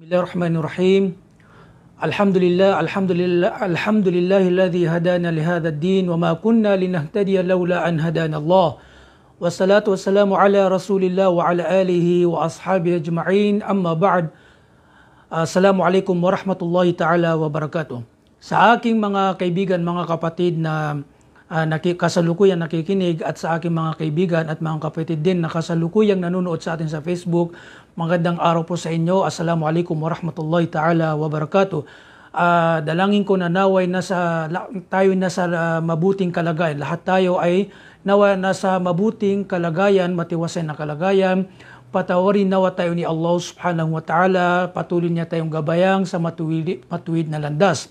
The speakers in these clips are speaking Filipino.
بسم الله الرحمن الرحيم الحمد لله الحمد لله الحمد لله الذي هدانا لهذا الدين وما كنا لنهتدي لولا أن هدانا الله والصلاة والسلام على رسول الله وعلى آله وأصحابه أجمعين أما بعد Assalamu alaikum warahmatullahi taala wabarakatuh. Sa aking mga kaibigan, mga kapatid na uh, naki, kasalukuyang nakikinig at sa aking mga kaibigan at mga kapatid din na kasalukuyang nanonood sa atin sa Facebook. Magandang araw po sa inyo. Assalamualaikum warahmatullahi taala wabarakatuh. Uh, dalangin ko na naway nasa tayo nasa uh, mabuting kalagayan. Lahat tayo ay nawa nasa mabuting kalagayan, matiwasay na kalagayan. Patawarin nawa tayo ni Allah subhanahu wa ta'ala. Patuloy niya tayong gabayang sa matuwid, matuwid na landas.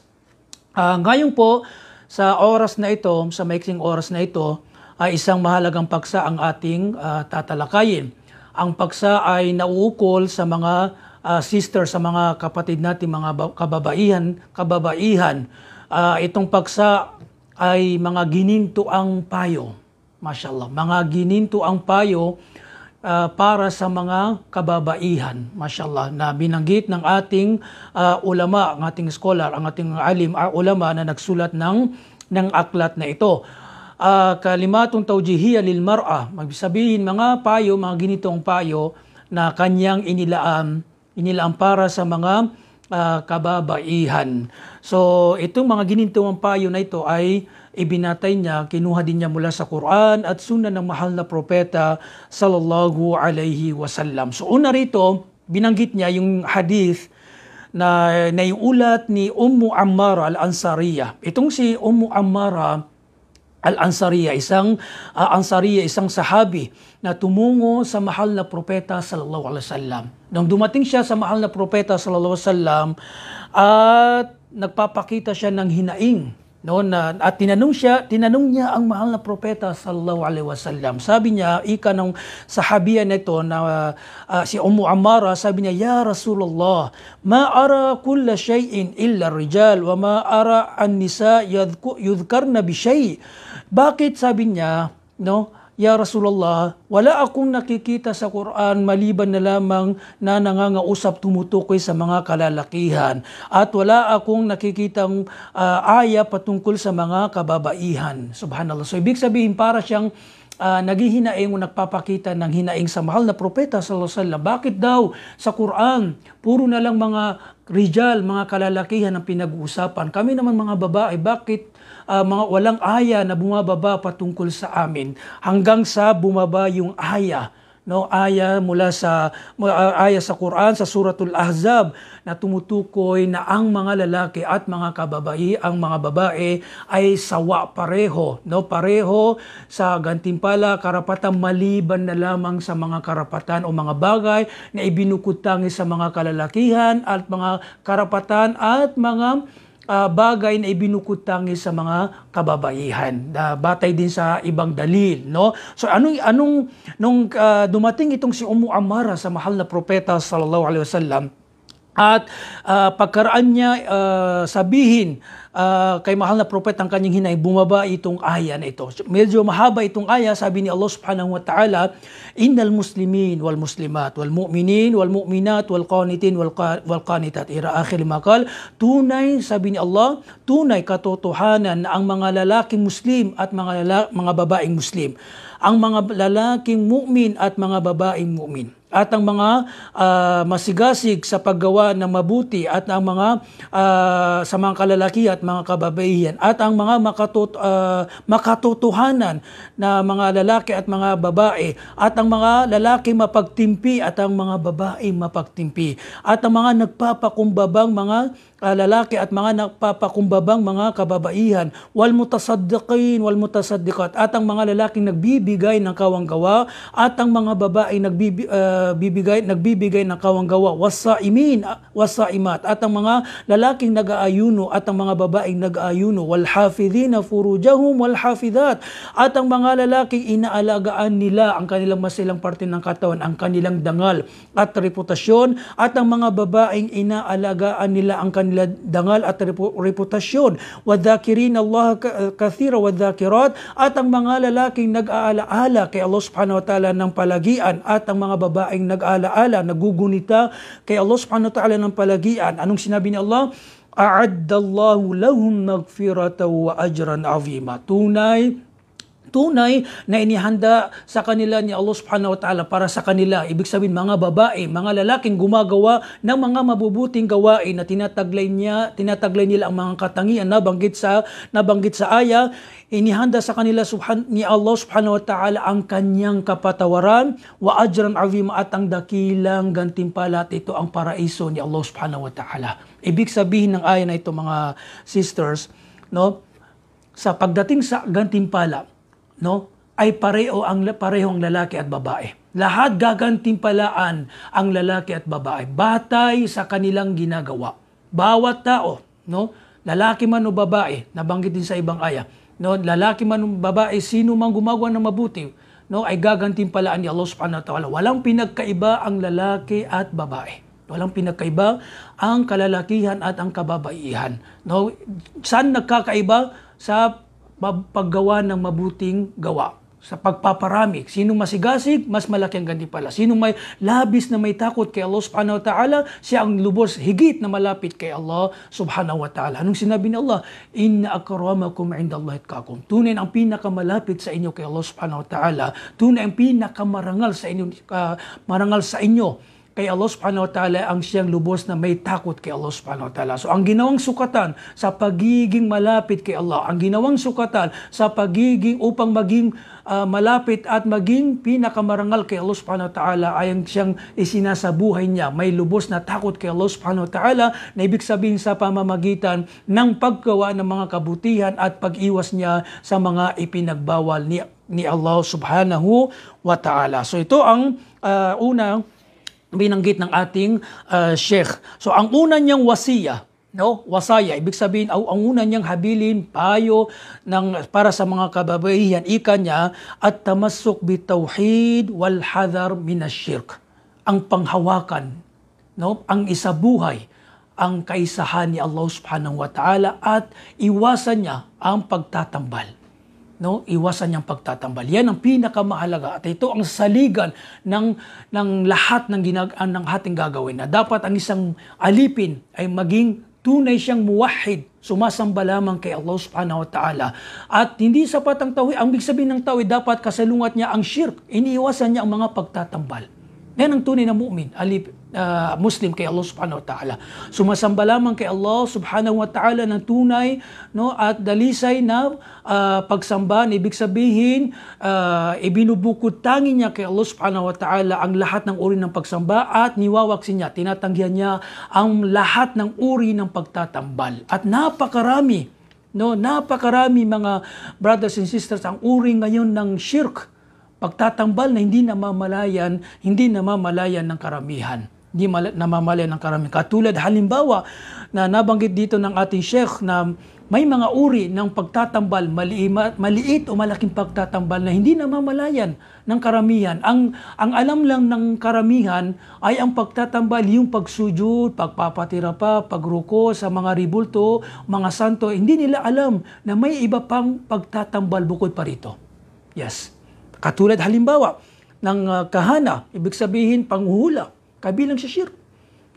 Uh, ngayon po, sa oras na ito, sa maiksing oras na ito, ay isang mahalagang paksa ang ating uh, tatalakayin. Ang paksa ay nauukol sa mga uh, sister, sa mga kapatid natin, mga kababaihan, kababaihan. Uh, itong paksa ay mga ginintuang payo. Mashallah, mga ginintuang ang payo uh, para sa mga kababaihan. Mashallah, na binanggit ng ating uh, ulama, ang ating scholar, ang ating alim, uh, ulama na nagsulat ng, ng aklat na ito. Uh, kalimatong tawjihiya lil mar'a, magsabihin mga payo, mga ginitong payo na kanyang inilaan, inilaan para sa mga uh, kababaihan. So, itong mga ginitong payo na ito ay ibinatay niya, kinuha din niya mula sa Quran at sunan ng mahal na propeta sallallahu alaihi wasallam. So una rito, binanggit niya yung hadith na naiulat ni Ummu Ammara al-Ansariya. Itong si Ummu Ammara al-Ansariya, isang uh, Ansariya, isang sahabi na tumungo sa mahal na propeta sallallahu alaihi wasallam. Nang dumating siya sa mahal na propeta sallallahu alaihi wasallam at nagpapakita siya ng hinaing noon na at tinanong siya tinanong niya ang mahal na propeta sallallahu alaihi wasallam sabi niya ika ng sahabiya nito na uh, si Ummu Amara sabi niya ya Rasulullah ma ara kull shay'in illa rijal wa ma ara an nisa yudhkarna bi shay bakit sabi niya no Ya Rasulullah, wala akong nakikita sa Quran maliban na lamang na nangangausap tumutukoy sa mga kalalakihan at wala akong nakikitang uh, aya patungkol sa mga kababaihan. Subhanallah. So ibig sabihin para siyang uh, naghihinaing o nagpapakita ng hinaing sa mahal na propeta sa alaihi Bakit daw sa Quran puro na lang mga rijal, mga kalalakihan ang pinag-uusapan. Kami naman mga babae, bakit uh, mga walang aya na bumababa patungkol sa amin hanggang sa bumaba yung aya no aya mula sa uh, aya sa Quran sa suratul Ahzab na tumutukoy na ang mga lalaki at mga kababai ang mga babae ay sawa pareho no pareho sa gantimpala karapatan maliban na lamang sa mga karapatan o mga bagay na ibinukutangi sa mga kalalakihan at mga karapatan at mga uh, bagay na ibinukod sa mga kababaihan. Uh, batay din sa ibang dalil, no? So anong anong nung uh, dumating itong si Umu Amara sa mahal na propeta sallallahu alaihi wasallam, at uh, pagkaraan niya uh, sabihin uh, kay mahal na propeta ang kanyang hinay, bumaba itong aya na ito. Medyo mahaba itong aya, sabi ni Allah subhanahu wa ta'ala, Innal muslimin wal muslimat wal mu'minin wal mu'minat wal qanitin wal, qa wal qanitat. Ira akhir makal, tunay, sabi ni Allah, tunay katotohanan ang mga lalaking muslim at mga, lala- mga babaeng muslim. Ang mga lalaking mu'min at mga babaeng mu'min at ang mga uh, masigasig sa paggawa ng mabuti at ang mga uh, sa mga kalalaki at mga kababaihan at ang mga makatut, uh, makatotohanan na mga lalaki at mga babae at ang mga lalaki mapagtimpi at ang mga babae mapagtimpi at ang mga nagpapakumbabang mga uh, lalaki at mga nagpapakumbabang mga kababaihan wal mutasaddiqin wal mutasaddiqat at ang mga lalaking nagbibigay ng kawanggawa at ang mga babae nagbibi, uh, bibigay nagbibigay ng kawanggawa wasaimin ah, wasaimat at ang mga lalaking nag-aayuno at ang mga babaeng nag-aayuno wal hafidhina furujahum wal hafidhat at ang mga lalaking inaalagaan nila ang kanilang masilang parte ng katawan ang kanilang dangal at reputasyon at ang mga babaeng inaalagaan nila ang kanilang ng dangal at reputasyon. Wadhakirin Allah kathira wadhakirat at ang mga lalaking nag-aalaala kay Allah subhanahu wa ta'ala ng palagian at ang mga babaeng nag-aalaala, nagugunita kay Allah subhanahu wa ta'ala ng palagian. Anong sinabi ni Allah? A'adda Allahu lahum magfirata wa ajran azima. Tunay tunay na inihanda sa kanila ni Allah subhanahu wa ta'ala para sa kanila. Ibig sabihin, mga babae, mga lalaking gumagawa ng mga mabubuting gawain na tinataglay, niya, tinataglay nila ang mga katangian na banggit sa, nabanggit sa aya. Inihanda sa kanila subhan, ni Allah subhanahu wa ta'ala ang kanyang kapatawaran wa ajran azim at ang dakilang gantimpala at ito ang paraiso ni Allah subhanahu wa ta'ala. Ibig sabihin ng aya na ito mga sisters, no? sa pagdating sa gantimpala, no, ay pareho ang parehong lalaki at babae. Lahat gagantimpalaan ang lalaki at babae batay sa kanilang ginagawa. Bawat tao, no, lalaki man o babae, nabanggit din sa ibang aya, no, lalaki man o babae, sino mang gumagawa ng mabuti, no, ay gagantimpalaan ni Allah Subhanahu wa Ta'ala. Walang pinagkaiba ang lalaki at babae. Walang pinagkaiba ang kalalakihan at ang kababaihan. No, saan nagkakaiba sa paggawa ng mabuting gawa sa pagpaparami. Sino masigasig, mas malaki ang gantimpala. Sino may labis na may takot kay Allah subhanahu wa ta'ala, siya ang lubos higit na malapit kay Allah subhanahu wa ta'ala. Anong sinabi ni Allah? Inna akramakum inda Allah itkakum. Tunay ang pinakamalapit sa inyo kay Allah subhanahu wa ta'ala. Tunay ang pinakamarangal sa inyo, uh, marangal sa inyo kay Allah subhanahu wa ta'ala ang siyang lubos na may takot kay Allah subhanahu wa ta'ala. So ang ginawang sukatan sa pagiging malapit kay Allah, ang ginawang sukatan sa pagiging upang maging uh, malapit at maging pinakamarangal kay Allah subhanahu wa ta'ala ay ang siyang isinasabuhay niya. May lubos na takot kay Allah subhanahu wa ta'ala na ibig sabihin sa pamamagitan ng paggawa ng mga kabutihan at pag-iwas niya sa mga ipinagbawal ni ni Allah subhanahu wa ta'ala. So ito ang uh, ah, unang binanggit ng ating uh, sheikh. So ang una niyang wasiya, no? Wasaya ibig sabihin ang, ang una niyang habilin payo ng para sa mga kababaihan ika niya at tamassuk bi tauhid wal hadar min shirk Ang panghawakan, no? Ang isa buhay ang kaisahan ni Allah Subhanahu wa Ta'ala at iwasan niya ang pagtatambal no iwasan niyang pagtatambal yan ang pinakamahalaga at ito ang saligan ng ng lahat ng ginag ah, ng ating gagawin na dapat ang isang alipin ay maging tunay siyang muwahid sumasamba lamang kay Allah subhanahu wa ta'ala at hindi sapat ang tawid ang big sabihin ng tawid dapat kasalungat niya ang shirk iniiwasan niya ang mga pagtatambal yan ang tunay na mu'min, alip, uh, ah, Muslim kay Allah subhanahu wa ta'ala. Sumasamba lamang kay Allah subhanahu wa ta'ala ng tunay no, at dalisay na uh, pagsamba. ibig sabihin, uh, ibinubukod tangi niya kay Allah subhanahu wa ta'ala ang lahat ng uri ng pagsamba at niwawaksin niya, tinatanggihan niya ang lahat ng uri ng pagtatambal. At napakarami, no, napakarami mga brothers and sisters ang uri ngayon ng shirk pagtatambal na hindi namamalayan, hindi namamalayan ng karamihan. Hindi namamalayan ng karamihan. Katulad halimbawa na nabanggit dito ng ating sheikh na may mga uri ng pagtatambal, maliit o malaking pagtatambal na hindi namamalayan ng karamihan. Ang, ang alam lang ng karamihan ay ang pagtatambal, yung pagsujud, pagpapatira pa, pagruko sa mga ribulto, mga santo. Hindi nila alam na may iba pang pagtatambal bukod pa rito. Yes. Katulad halimbawa ng uh, kahana, ibig sabihin panghula, kabilang sa shirk.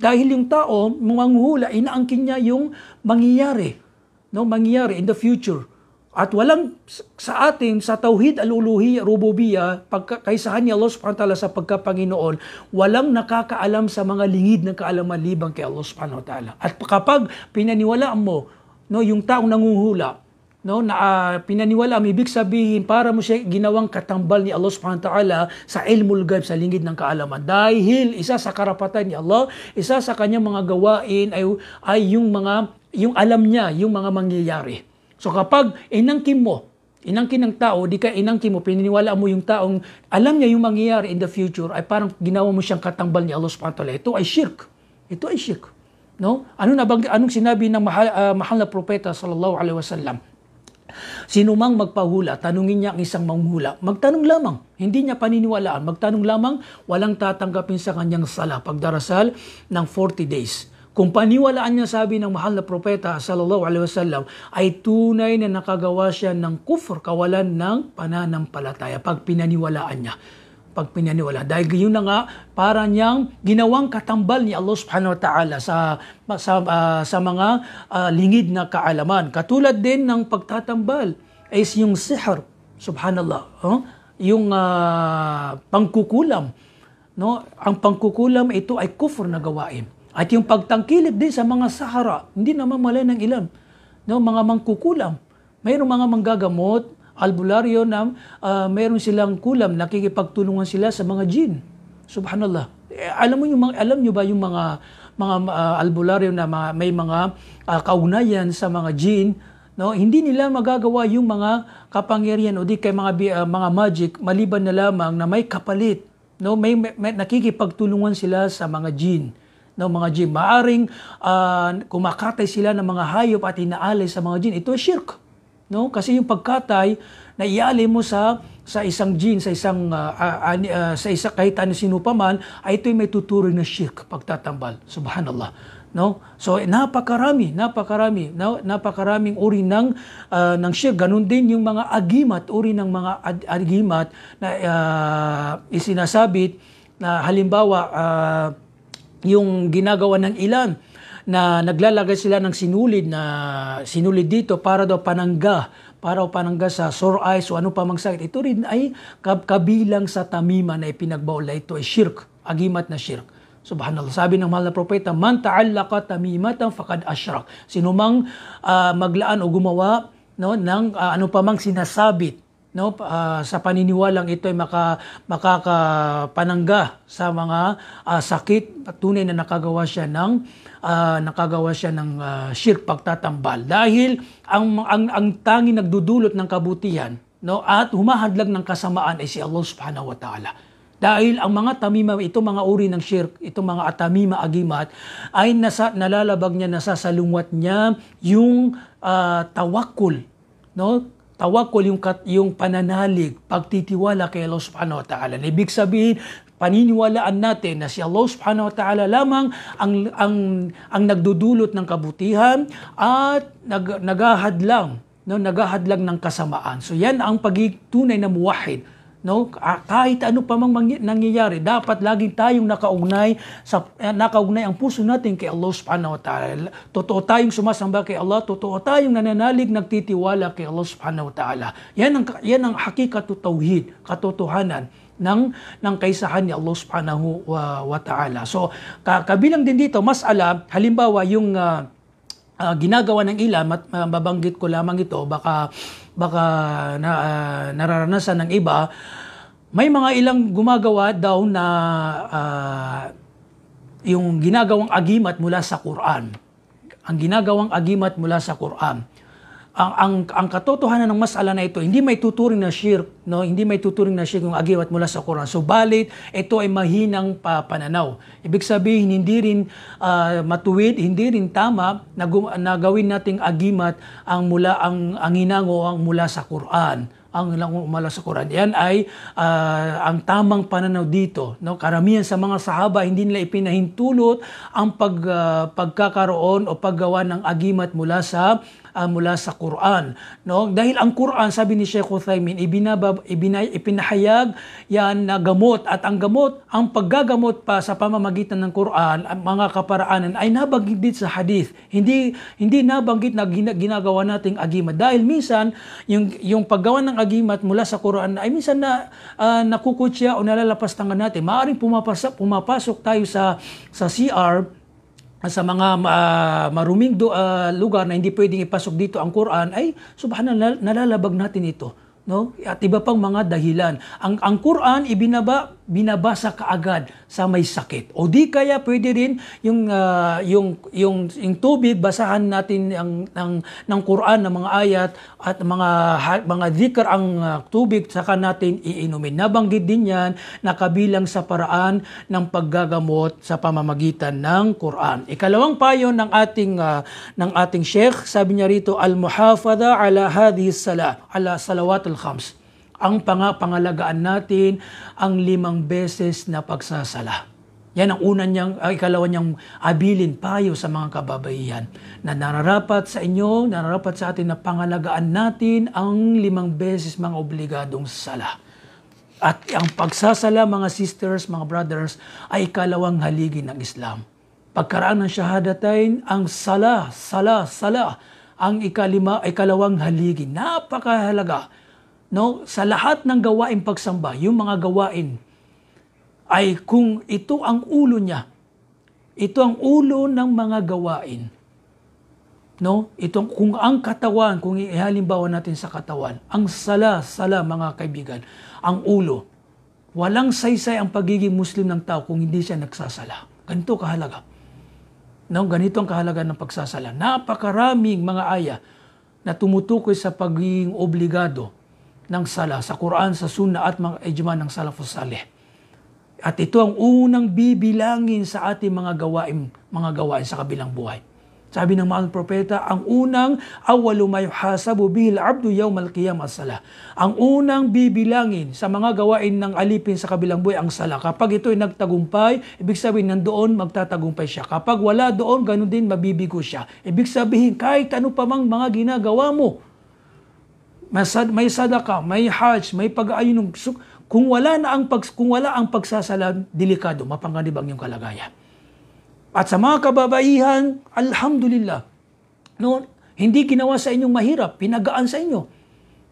Dahil yung tao, manghula, inaangkin niya yung mangyayari. No, mangyayari in the future. At walang sa atin, sa tauhid aluluhi, rububiya, pagka, kaysahan niya Allah subhanahu ta'ala sa pagkapanginoon, walang nakakaalam sa mga lingid ng kaalaman libang kay Allah subhanahu wa ta'ala. At kapag pinaniwalaan mo no, yung taong nanguhula, no na uh, ah, pinaniwalam ibig sabihin para mo siya ginawang katambal ni Allah Subhanahu wa taala sa ilmul ghaib sa lingid ng kaalaman dahil isa sa karapatan ni Allah isa sa kanyang mga gawain ay ay yung mga yung alam niya yung mga mangyayari so kapag inangkin mo inangkin ng tao di ka inangkin mo pininiwala mo yung taong alam niya yung mangyayari in the future ay parang ginawa mo siyang katambal ni Allah Subhanahu wa taala ito ay shirk ito ay shirk no ano na bang anong sinabi ng mahal, uh, mahal na propeta sallallahu alaihi wasallam Sino mang magpahula, tanungin niya ang isang manghula, magtanong lamang. Hindi niya paniniwalaan, magtanong lamang, walang tatanggapin sa kanyang sala pagdarasal ng 40 days. Kung paniwalaan niya sabi ng mahal na propeta sallallahu alaihi wasallam ay tunay na nakagawa siya ng kufur, kawalan ng pananampalataya pag pinaniwalaan niya pagpinaniwala. Dahil yun na nga para niyang ginawang katambal ni Allah Subhanahu wa Ta'ala sa sa, uh, sa mga uh, lingid na kaalaman. Katulad din ng pagtatambal ay yung sihr, subhanallah, huh? yung uh, pangkukulam. No? Ang pangkukulam ito ay kufur na gawain. At yung pagtangkilik din sa mga sahara, hindi naman malay ng ilan. No? Mga mangkukulam. Mayroong mga manggagamot, albularyo na uh, meron silang kulam, nakikipagtulungan sila sa mga jin. Subhanallah. Eh, alam mo yung alam niyo ba yung mga mga uh, albularyo na mga, may mga uh, kaugnayan sa mga jin, no? Hindi nila magagawa yung mga kapangyarihan o di kay mga uh, mga magic maliban na lamang na may kapalit, no? May, may, may nakikipagtulungan sila sa mga jin no mga jin maaring uh, kumakatay sila ng mga hayop at inaalay sa mga jin ito ay shirk No? Kasi yung pagkatay na iali mo sa sa isang jin, sa isang uh, uh, uh, sa isa kahit ano sino pa man, ay ito'y may tuturing na shirk pagtatambal. Subhanallah. No? So napakarami, napakarami, no? napakaraming uri ng uh, ng shirk. Ganun din yung mga agimat, uri ng mga ag- agimat na uh, isinasabit na halimbawa uh, yung ginagawa ng ilan na naglalagay sila ng sinulid na sinulid dito para daw panangga, para panangga sa sore eyes o ano pa mang sakit. Ito rin ay kabilang sa tamima na ipinagbawala ito ay shirk, agimat na shirk. Subhanallah. Sabi ng mahal na propeta, man ta'allaka tamimatan fakad ashrak. Sino mang uh, maglaan o gumawa no, ng uh, ano pa mang sinasabit no uh, sa paniniwalang ito ay maka, makakapanangga sa mga uh, sakit at tunay na nakagawa siya ng uh, nakagawa siya ng uh, shirk pagtatambal dahil ang ang ang tanging nagdudulot ng kabutihan no at humahadlag ng kasamaan ay si Allah Subhanahu wa taala dahil ang mga tamima, ito mga uri ng shirk, itong mga atamima agimat, ay nasa, nalalabag niya, nasasalungat niya yung uh, tawakul no tawakol yung, kat, yung pananalig, pagtitiwala kay Allah subhanahu wa ta'ala. Ibig sabihin, paniniwalaan natin na si Allah subhanahu wa ta'ala lamang ang, ang, ang nagdudulot ng kabutihan at nag, nagahadlang no, nagahadlang ng kasamaan. So yan ang pagiging tunay na muwahid. No? Ah, kahit ano pa mang nangyayari, dapat laging tayong nakaugnay sa eh, nakaugnay ang puso natin kay Allah Subhanahu wa Ta'ala. Totoo tayong sumasamba kay Allah, totoo tayong nananalig, nagtitiwala kay Allah Subhanahu wa Ta'ala. Yan ang yan ang hakikatu tauhid, katotohanan ng ng kaisahan ni Allah Subhanahu wa, wa Ta'ala. So, kabilang din dito masala halimbawa yung uh, uh, ginagawa ng ilan, mababanggit ko lamang ito, baka baka na, uh, nararanasan ng iba, may mga ilang gumagawa daw na uh, yung ginagawang agimat mula sa Quran. Ang ginagawang agimat mula sa Quran ang, ang, ang katotohanan ng masala na ito, hindi may tuturing na shirk, no? hindi may tuturing na shirk yung agiwat mula sa Quran. So, Subalit, ito ay mahinang pa, pananaw. Ibig sabihin, hindi rin uh, matuwid, hindi rin tama na, na gawin nating agimat ang mula ang, ang hinango ang mula sa Quran ang ilang umala sa Quran. Yan ay uh, ang tamang pananaw dito. No? Karamihan sa mga sahaba, hindi nila ipinahintulot ang pag, uh, pagkakaroon o paggawa ng agimat mula sa uh, mula sa Quran. No? Dahil ang Quran, sabi ni Sheikh Uthaymin, ibinabab, ibinay, ipinahayag yan na gamot. At ang gamot, ang paggagamot pa sa pamamagitan ng Quran, ang mga kaparaanan ay nabanggit din sa hadith. Hindi, hindi nabanggit na ginagawa nating agimat. Dahil minsan, yung, yung paggawa ng agimat mula sa Quran ay minsan na uh, nakukutya o nalalapastangan natin. Maaring pumapasa, pumapasok tayo sa, sa CR sa mga uh, maruming do, uh, lugar na hindi pwedeng ipasok dito ang Quran ay subhanallah nalalabag natin ito no at iba pang mga dahilan ang ang Quran ibinaba binabasa kaagad sa may sakit. O di kaya pwede rin yung uh, yung yung yung tubig basahan natin ang ng ng Quran ng mga ayat at mga mga zikr ang uh, tubig saka natin iinumin. Nabanggit din 'yan na kabilang sa paraan ng paggagamot sa pamamagitan ng Quran. Ikalawang payo ng ating uh, ng ating Sheikh, sabi niya rito al muhafaza ala hadhihi salah ala salawatul khams ang pangapangalagaan natin ang limang beses na pagsasala. Yan ang una niyang, ay ikalawa niyang abilin payo sa mga kababaihan na nararapat sa inyo, nararapat sa atin na pangalagaan natin ang limang beses mga obligadong sala. At ang pagsasala mga sisters, mga brothers ay ikalawang haligi ng Islam. Pagkaraan ng shahadatain, ang sala, sala, sala, ang ikalima, ikalawang haligi. Napakahalaga no, sa lahat ng gawain pagsamba, yung mga gawain ay kung ito ang ulo niya, ito ang ulo ng mga gawain. No? Itong kung ang katawan, kung ihalimbawa natin sa katawan, ang sala, sala mga kaibigan, ang ulo. Walang saysay ang pagiging Muslim ng tao kung hindi siya nagsasala. Ganito kahalaga. No, ganito ang kahalaga ng pagsasala. Napakaraming mga aya na tumutukoy sa pagiging obligado ng sala sa Quran, sa Sunna at mga ijma ng Salafus Salih. At ito ang unang bibilangin sa ating mga gawain, mga gawain sa kabilang buhay. Sabi ng mahal propeta, ang unang awalu mayuhasabu bil abdu yawm al as-salah. Ang unang bibilangin sa mga gawain ng alipin sa kabilang buhay ang sala. Kapag ito ay nagtagumpay, ibig sabihin nandoon magtatagumpay siya. Kapag wala doon, ganun din mabibigo siya. Ibig sabihin kahit ano pa mang mga ginagawa mo, masad, may sadaka, may hajj, may pag-aayunog. So, kung wala na ang pag, kung wala ang pagsasalam, delikado, mapanganib ang iyong kalagayan. At sa mga kababaihan, alhamdulillah. No, hindi ginawa sa inyong mahirap, pinagaan sa inyo.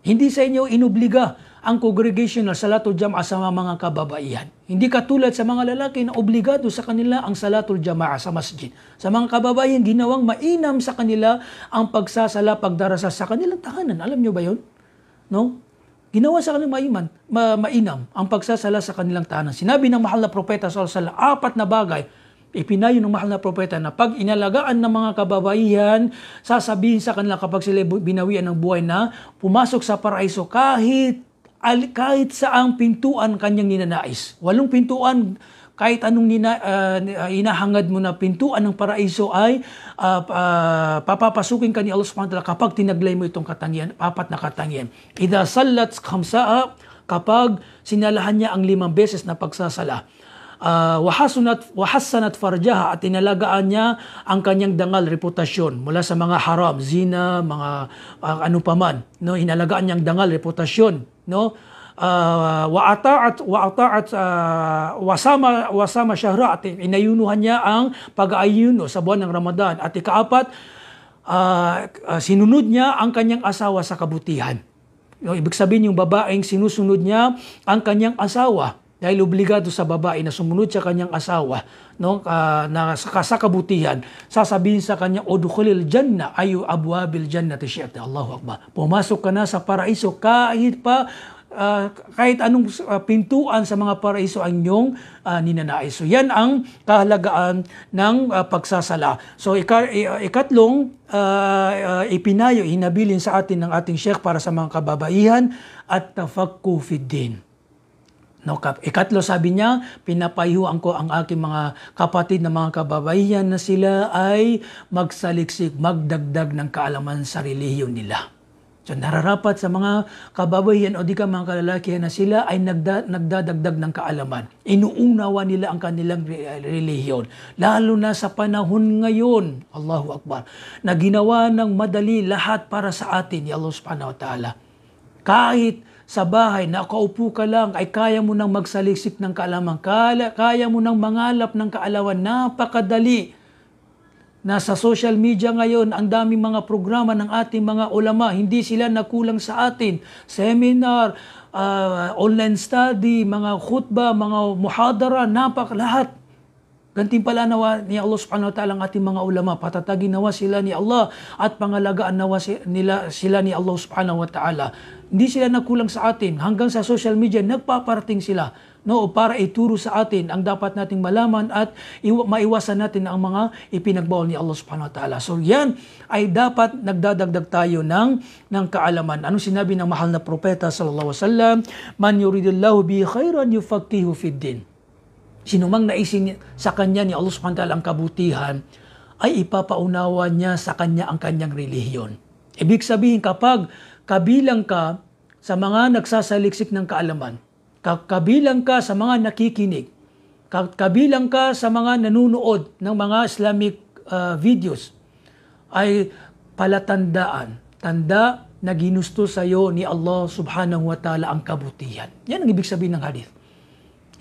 Hindi sa inyo inobliga ang congregational salatul jama'a sa mga kababaihan. Hindi katulad sa mga lalaki na obligado sa kanila ang salatul jama'a sa masjid. Sa mga kababaihan, ginawang mainam sa kanila ang pagsasala, pagdarasa sa kanilang tahanan. Alam nyo ba yun? No? Ginawa sa kanilang maiman, ma- mainam ang pagsasala sa kanilang tahanan. Sinabi ng mahal na propeta sa apat na bagay Ipinayo ng mahal na propeta na pag inalagaan ng mga kababaihan, sasabihin sa kanila kapag sila binawian ng buhay na pumasok sa paraiso kahit kahit ang pintuan kanyang ninanais. Walong pintuan, kahit anong nina, uh, ah, ah, inahangad mo na pintuan ng paraiso ay uh, uh, papapasukin ka ni Allah subhanahu kapag tinaglay mo itong katangian, apat na katangian. Idha salat khamsa'a, kapag sinalahan niya ang limang beses na pagsasala. Uh, wahasunat, wahasanat farjaha at tinalagaan niya ang kanyang dangal reputasyon mula sa mga haram, zina, mga uh, ano paman. No, hinalagaan niya ang dangal reputasyon no ah, wa ata'at wa ata'at uh, wasama wasama syahra at inayunuhan niya ang pag-aayuno sa buwan ng Ramadan at ikaapat uh, uh, sinunod niya ang kanyang asawa sa kabutihan. No, ibig sabihin yung babaeng sinusunod niya ang kanyang asawa dahil obligado sa babae na sumunod sa kanyang asawa no uh, na sa kasakabutihan sasabihin sa kanya udkhulil janna ayu abwabil jannati syi'ati Allahu akbar pumasok ka na sa paraiso kahit pa uh, kahit anong uh, pintuan sa mga paraiso ang iyong uh, ah, ninanais. So yan ang kahalagaan ng uh, pagsasala. So ika, ikatlong uh, uh, ipinayo, hinabilin sa atin ng ating Sheikh para sa mga kababaihan at tafakku fid din No, kap ikatlo sabi niya, pinapayuhan ko ang aking mga kapatid na mga kababaihan na sila ay magsaliksik, magdagdag ng kaalaman sa relihiyon nila. So nararapat sa mga kababaihan o di ka mga kalalakihan na sila ay nagda, nagdadagdag ng kaalaman. Inuunawa nila ang kanilang relihiyon. Lalo na sa panahon ngayon, Allahu Akbar, na ginawa ng madali lahat para sa atin, ya Allah subhanahu ta'ala. Kahit sa bahay, nakaupo ka lang, ay kaya mo nang magsaliksik ng kaalaman, kaya, kaya mo nang mangalap ng kaalawan, napakadali. Nasa social media ngayon, ang daming mga programa ng ating mga ulama, hindi sila nakulang sa atin. Seminar, uh, online study, mga khutba, mga muhadara, napak lahat. Gantimpala nawa ni Allah subhanahu wa ta'ala ang ating mga ulama. Patatagin nawa sila ni Allah at pangalagaan nawa nila, sila ni Allah subhanahu wa ta'ala. Hindi sila nakulang sa atin. Hanggang sa social media, nagpaparating sila no, para ituro sa atin ang dapat nating malaman at iwa, maiwasan natin ang mga ipinagbawal ni Allah subhanahu wa ta'ala. So yan ay dapat nagdadagdag tayo ng, ng kaalaman. Anong sinabi ng mahal na propeta sallallahu alaihi wasallam? Man yuridillahu bi khairan yufaqihu fid din sinumang naisin sa kanya ni Allah subhanahu wa ta'ala ang kabutihan, ay ipapaunawa niya sa kanya ang kanyang relihiyon. Ibig sabihin, kapag kabilang ka sa mga nagsasaliksik ng kaalaman, kabilang ka sa mga nakikinig, kabilang ka sa mga nanonood ng mga Islamic uh, videos, ay palatandaan, tanda na ginusto sa iyo ni Allah subhanahu wa ta'ala ang kabutihan. Yan ang ibig sabihin ng hadith.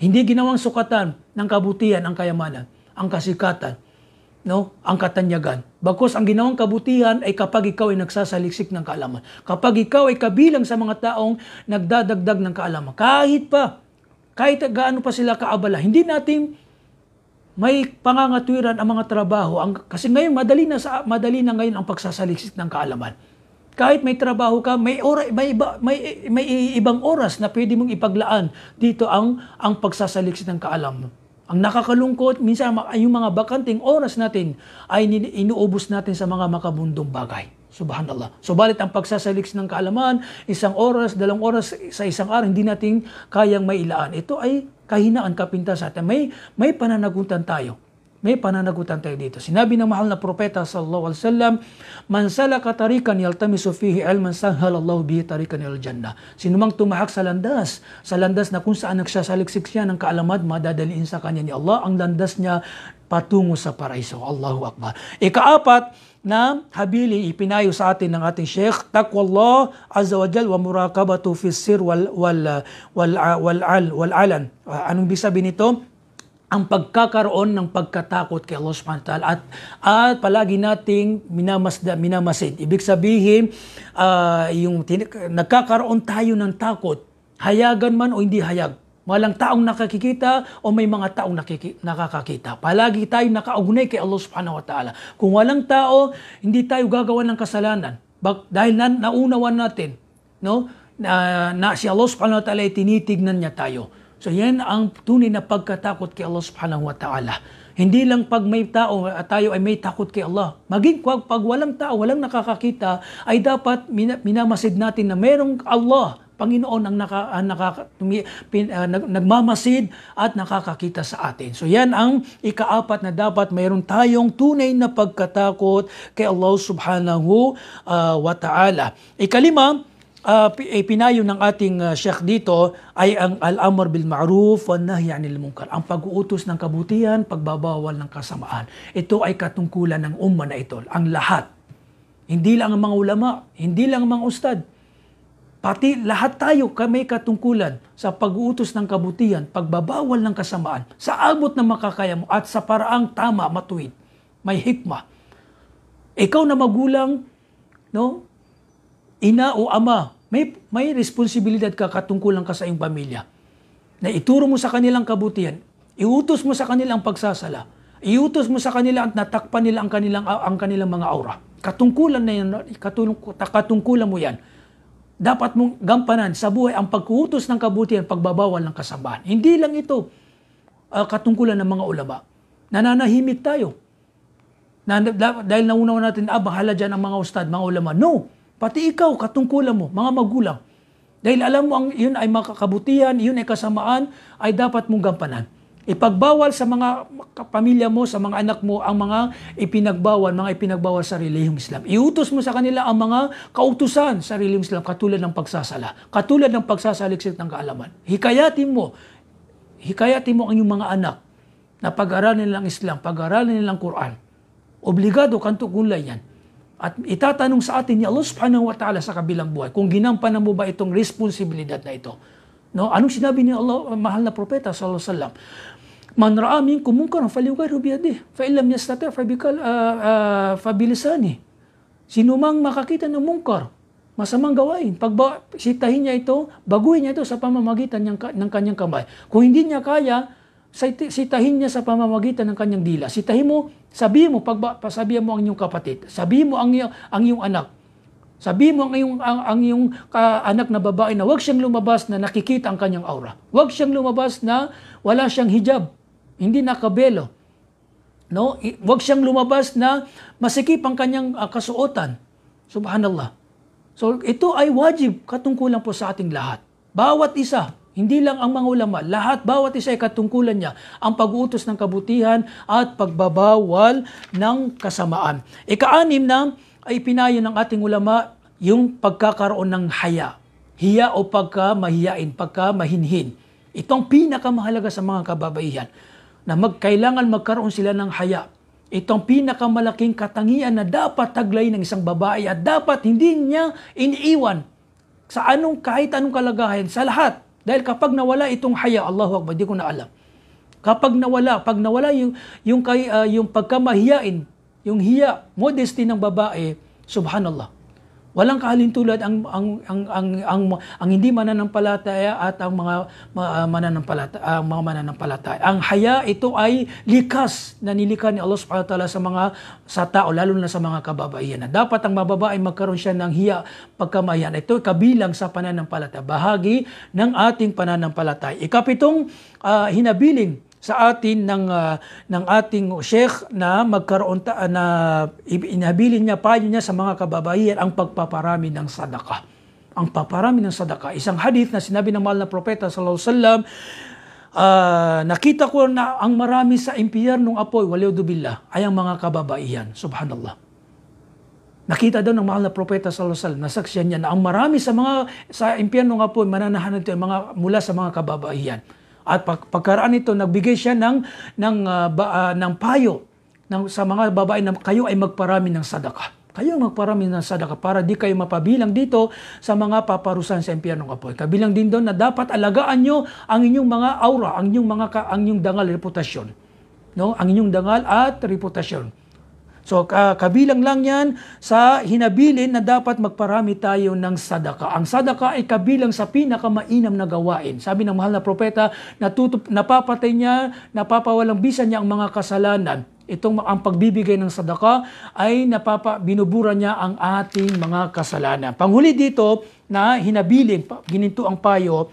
Hindi ginawang sukatan ng kabutihan ang kayamanan, ang kasikatan, no? ang katanyagan. Bagkus ang ginawang kabutihan ay kapag ikaw ay nagsasaliksik ng kaalaman. Kapag ikaw ay kabilang sa mga taong nagdadagdag ng kaalaman. Kahit pa, kahit gaano pa sila kaabala, hindi natin may pangangatwiran ang mga trabaho. Ang, kasi ngayon, madali na, sa, madali na ngayon ang pagsasaliksik ng kaalaman. Kahit may trabaho ka, may oras, may iba, may, may ibang oras na pwede mong ipaglaan dito ang ang pagsasaliksi ng kaalam. Ang nakakalungkot, minsan yung mga bakanting oras natin ay inuubos natin sa mga makabundong bagay. Subhanallah. Subalit ang pagsasaliks ng kaalaman, isang oras, dalawang oras, sa isang araw, hindi natin kayang mailaan. Ito ay kahinaan kapintasan. sa May, may pananagutan tayo. May pananagutan tayo dito. Sinabi ng mahal na propeta sallallahu alaihi wasallam, "Man salaka tarikan yaltamisu fihi ilman sahhalallahu bihi tarikan ilal jannah." Sino mang tumahak sa landas, sa landas na kung saan nagsasaliksik siya ng kaalaman, madadaliin sa kanya ni Allah ang landas niya patungo sa paraiso. Allahu akbar. Ikaapat, na habili ipinayo sa atin ng ating Sheikh taqwallah azza wa jal wa murakabatu fi sir wal wal wal wal, wal, wal, wal alan ah, anong bisa sabihin nito ang pagkakaroon ng pagkatakot kay Allah Subhanahu Ta'ala at at palagi nating minamasda minamasid. Ibig sabihin, uh, yung nagkakaroon tayo ng takot, hayagan man o hindi hayag. Walang taong nakakikita o may mga taong nakiki- nakakakita. Palagi tayong nakaugnay kay Allah Subhanahu wa Ta'ala. Kung walang tao, hindi tayo gagawa ng kasalanan. Bak- dahil na- naunawan natin, no? Na, na si Allah Subhanahu wa Ta'ala ay tinitignan niya tayo. So yan ang tunay na pagkatakot kay Allah subhanahu wa ta'ala. Hindi lang pag may tao at ah, tayo ay may takot kay Allah. Maging pag, pag walang tao, walang nakakakita, ay dapat minamasid natin na merong Allah, Panginoon ang naka, uh, naka, tumi, pin, uh, nag, nagmamasid at nakakakita sa atin. So yan ang ikaapat na dapat mayroon tayong tunay na pagkatakot kay Allah subhanahu uh, wa ta'ala. Ikalima, uh, pinayo ng ating uh, Sheikh dito ay ang al-amr bil ma'ruf wa nahy 'anil munkar. Ang pag-uutos ng kabutihan, pagbabawal ng kasamaan. Ito ay katungkulan ng umma na ito, ang lahat. Hindi lang ang mga ulama, hindi lang ang mga ustad. Pati lahat tayo may katungkulan sa pag-uutos ng kabutihan, pagbabawal ng kasamaan, sa abot na makakaya mo at sa paraang tama, matuwid, may hikma. Ikaw na magulang, no? ina o ama, may, may responsibilidad ka katungkulan ka sa iyong pamilya na ituro mo sa kanilang kabutihan, iutos mo sa kanila ang pagsasala, iutos mo sa kanila at natakpan nila ang kanilang, ang kanilang mga aura. Katungkulan na yan, katungkulan mo yan. Dapat mong gampanan sa buhay ang pagkuutos ng kabutihan, pagbabawal ng kasamaan. Hindi lang ito uh, katungkulan ng mga ulama. Nananahimik tayo. Na, dahil naunawa natin, ah, bahala dyan ang mga ustad, mga ulama. No! Pati ikaw, katungkulan mo, mga magulang. Dahil alam mo, ang, yun ay makakabutihan, yun ay kasamaan, ay dapat mong gampanan. Ipagbawal sa mga pamilya mo, sa mga anak mo, ang mga ipinagbawal, mga ipinagbawal sa reliyong Islam. Iutos mo sa kanila ang mga kautusan sa reliyong Islam, katulad ng pagsasala, katulad ng pagsasaliksik ng kaalaman. Hikayatin mo, hikayatin mo ang iyong mga anak na pag-aralan nilang Islam, pag-aralan nilang Quran. Obligado kang tukulay yan. At itatanong sa atin ni Allah subhanahu wa ta'ala sa kabilang buhay, kung ginampanan mo ba itong responsibilidad na ito? No? Anong sinabi ni Allah, ah, mahal na propeta sallallahu alaihi wasallam? Man ra'a minkum munkaran falyughayyirhu bi yadihi, fa illam yastati' fa bikal uh, uh, Sino mang makakita ng munkar, masamang gawain. Pag ba, sitahin niya ito, baguhin niya ito sa pamamagitan niyang, ng kanyang kamay. Kung hindi niya kaya, sitahin niya sa pamamagitan ng kanyang dila. Sitahin mo, sabi mo, pag, pasabihan mo ang iyong kapatid, sabi mo ang, iyong, ang iyong anak, sabi mo ang iyong, ang, ang iyong anak na babae na huwag siyang lumabas na nakikita ang kanyang aura. Huwag siyang lumabas na wala siyang hijab, hindi nakabelo. No? Huwag siyang lumabas na masikip ang kanyang ah, kasuotan. Subhanallah. So ito ay wajib katungkulan po sa ating lahat. Bawat isa, hindi lang ang mga ulama, lahat bawat isa ay katungkulan niya ang pag-uutos ng kabutihan at pagbabawal ng kasamaan. Ikaanim na ay pinayo ng ating ulama yung pagkakaroon ng haya. Hiya o pagka mahiyain, pagka mahinhin. Itong pinakamahalaga sa mga kababaihan na magkailangan magkaroon sila ng haya. Itong pinakamalaking katangian na dapat taglay ng isang babae at dapat hindi niya iniiwan sa anong kahit anong kalagayan sa lahat dahil kapag nawala itong haya, Allahu Akbar, di ko na alam. Kapag nawala, pag nawala yung, yung, kay, uh, yung pagkamahiyain, yung hiya, modesty ng babae, subhanallah, Walang kahalintulad ang ang ang ang ang, ang hindi mananampalataya at ang mga ma, ah, mananampalataya ang ah, mga mananampalataya. Ang haya ito ay likas na nilikha ni Allah Subhanahu wa taala sa mga sa tao lalo na sa mga kababaihan. Na Dapat ang mababa ay magkaroon siya ng hiya pagkamayan. Ito ay kabilang sa pananampalataya, bahagi ng ating pananampalataya. Ikapitong uh, ah, hinabiling sa atin ng uh, ng ating sheikh na magkaroon ta na inabilin niya payo niya sa mga kababaihan ang pagpaparami ng sadaka. Ang paparami ng sadaka. Isang hadith na sinabi ng mahal na propeta sallallahu alaihi wasallam, uh, nakita ko na ang marami sa ng apoy waliyudubillah ay ang mga kababaihan. Subhanallah. Nakita daw ng mahal na propeta sallallahu alaihi wasallam, nasaksihan niya na ang marami sa mga sa impyerno ng apoy mananahan nito mga mula sa mga kababaihan. At pag pagkaraan nito, nagbigay siya ng, ng, uh, ba, uh, ng payo ng, sa mga babae na kayo ay magparami ng sadaka. Kayo magparami ng sadaka para di kayo mapabilang dito sa mga paparusahan sa impyerno ng apoy. Kabilang din doon na dapat alagaan nyo ang inyong mga aura, ang inyong, mga, ang inyong dangal reputasyon. No? Ang inyong dangal at reputasyon. So uh, kabilang lang yan sa hinabilin na dapat magparami tayo ng sadaka. Ang sadaka ay kabilang sa pinakamainam na gawain. Sabi ng mahal na propeta, natutup, napapatay niya, napapawalang bisa niya ang mga kasalanan itong ang pagbibigay ng sadaka ay napapa binubura niya ang ating mga kasalanan. Panghuli dito na hinabilin, gininto ang payo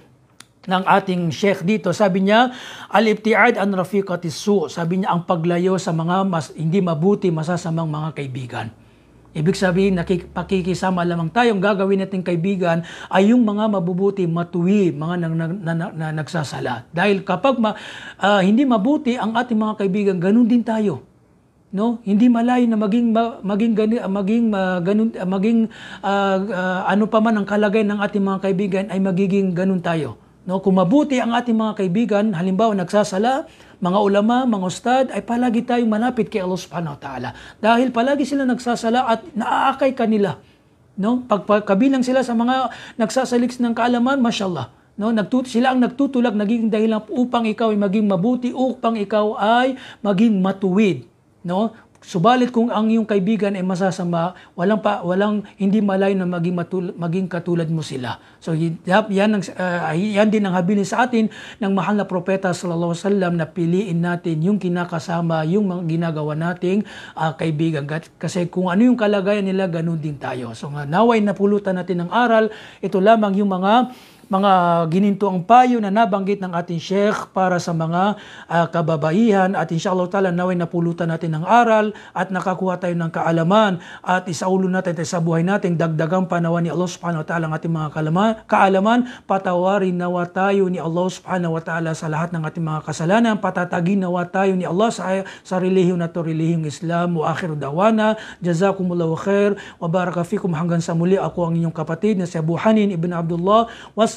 ng ating sheikh dito. Sabi niya, al-ibtiad an rafiqati su. Sabi niya, ang paglayo sa mga mas, hindi mabuti, masasamang mga kaibigan. Ibig sabihin, nakikipakikisama lamang tayo. Ang gagawin natin kaibigan ay yung mga mabubuti, matuwi, mga nang, na, na, na, na, nagsasala. Dahil kapag ma, uh, hindi mabuti ang ating mga kaibigan, ganun din tayo. No? Hindi malayo na maging ma, maging gani, maging uh, ganun maging uh, uh, ano pa man ang kalagayan ng ating mga kaibigan ay magiging ganun tayo. No, kung mabuti ang ating mga kaibigan, halimbawa nagsasala, mga ulama, mga ustad, ay palagi tayong malapit kay Allah Subhanahu wa Ta'ala. Dahil palagi sila nagsasala at naaakay kanila. No? Pagkabilang sila sa mga nagsasaliks ng kaalaman, mashallah. No, nagtut sila ang nagtutulak naging dahilan upang ikaw ay maging mabuti upang ikaw ay maging matuwid no Subalit kung ang iyong kaibigan ay masasama, walang pa, walang hindi malayo na maging matul, maging katulad mo sila. So yan ang uh, yan din ang habilin sa atin ng mahal na propeta sallallahu alaihi wasallam na piliin natin yung kinakasama, yung mga ginagawa nating uh, kaibigan. Kasi kung ano yung kalagayan nila, ganun din tayo. So nga naway napulutan natin ng aral, ito lamang yung mga mga gininto ang payo na nabanggit ng ating Sheikh para sa mga uh, kababaihan at inshallah ta'ala naway napulutan natin ng aral at nakakuha tayo ng kaalaman at isaulo natin sa buhay natin dagdagang panawa ni Allah subhanahu wa ta'ala ang ating mga kalaman, kaalaman patawarin nawa tayo ni Allah subhanahu wa ta'ala sa lahat ng ating mga kasalanan patatagin nawa tayo ni Allah sa, sa relihiyon na to relihiyong Islam wa akhir dawana jazakumullahu khair wa baraka fikum hanggang sa muli ako ang inyong kapatid na si Abu Hanin ibn Abdullah was